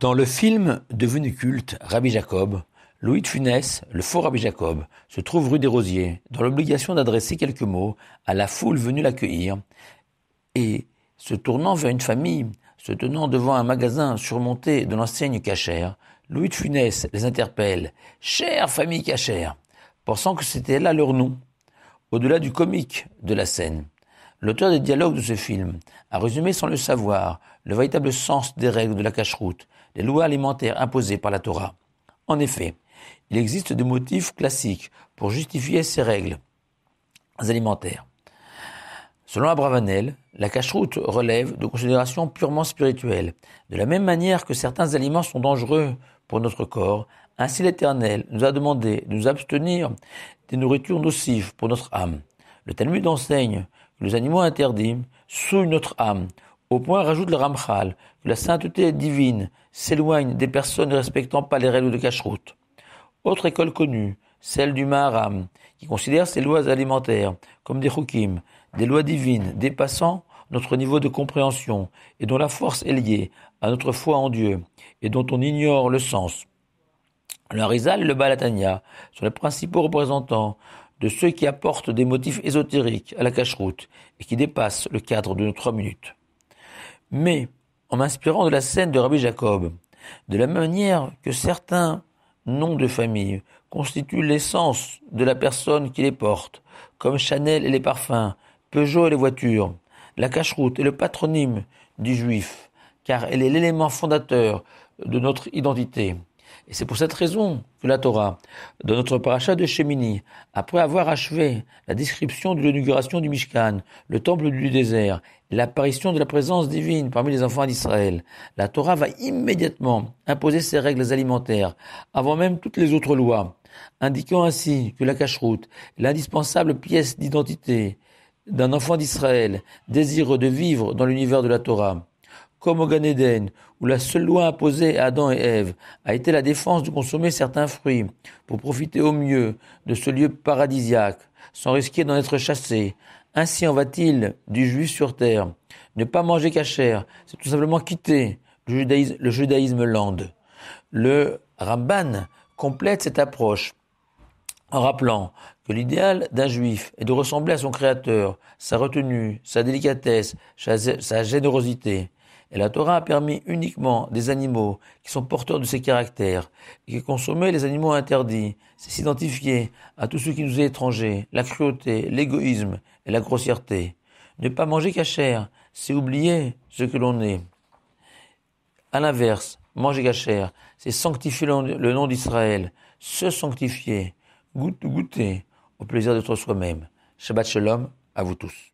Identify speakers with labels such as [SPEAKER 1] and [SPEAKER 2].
[SPEAKER 1] Dans le film devenu culte, Rabbi Jacob, Louis de Funès, le faux Rabbi Jacob, se trouve rue des Rosiers, dans l'obligation d'adresser quelques mots à la foule venue l'accueillir, et, se tournant vers une famille, se tenant devant un magasin surmonté de l'enseigne cachère, Louis de Funès les interpelle Chère famille cachère pensant que c'était là leur nom, au-delà du comique de la scène. L'auteur des dialogues de ce film a résumé sans le savoir le véritable sens des règles de la cacheroute les des lois alimentaires imposées par la Torah. En effet, il existe des motifs classiques pour justifier ces règles alimentaires. Selon Abravanel, la cacheroute relève de considérations purement spirituelles. De la même manière que certains aliments sont dangereux pour notre corps, ainsi l'Éternel nous a demandé de nous abstenir des nourritures nocives pour notre âme. Le Talmud enseigne les animaux interdits, souillent notre âme. Au point, rajoute le Ramchal, que la sainteté divine s'éloigne des personnes ne respectant pas les règles de cacheroute. Autre école connue, celle du Maharam, qui considère ces lois alimentaires comme des hukim, des lois divines dépassant notre niveau de compréhension et dont la force est liée à notre foi en Dieu et dont on ignore le sens. Le Rizal et le Balatania sont les principaux représentants de ceux qui apportent des motifs ésotériques à la cacheroute et qui dépassent le cadre de nos trois minutes. Mais, en m'inspirant de la scène de Rabbi Jacob, de la manière que certains noms de famille constituent l'essence de la personne qui les porte, comme Chanel et les parfums, Peugeot et les voitures, la cacheroute est le patronyme du juif, car elle est l'élément fondateur de notre identité. Et c'est pour cette raison que la Torah, dans notre parasha de Shemini, après avoir achevé la description de l'inauguration du Mishkan, le temple du désert, l'apparition de la présence divine parmi les enfants d'Israël, la Torah va immédiatement imposer ses règles alimentaires, avant même toutes les autres lois, indiquant ainsi que la cacheroute, l'indispensable pièce d'identité d'un enfant d'Israël désire de vivre dans l'univers de la Torah, comme au Gan Eden, où la seule loi imposée à Adam et Ève a été la défense de consommer certains fruits pour profiter au mieux de ce lieu paradisiaque, sans risquer d'en être chassé. Ainsi en va-t-il du juif sur terre. Ne pas manger cachère, c'est tout simplement quitter le judaïsme, lande. land. Le Ramban complète cette approche en rappelant que l'idéal d'un juif est de ressembler à son créateur, sa retenue, sa délicatesse, sa générosité. Et la Torah a permis uniquement des animaux qui sont porteurs de ces caractères qui consommaient les animaux interdits. C'est s'identifier à tout ce qui nous est étranger, la cruauté, l'égoïsme et la grossièreté. Ne pas manger cachère, c'est oublier ce que l'on est. À l'inverse, manger cachère, c'est sanctifier le nom d'Israël, se sanctifier, goûter au plaisir d'être soi-même. Shabbat Shalom à vous tous.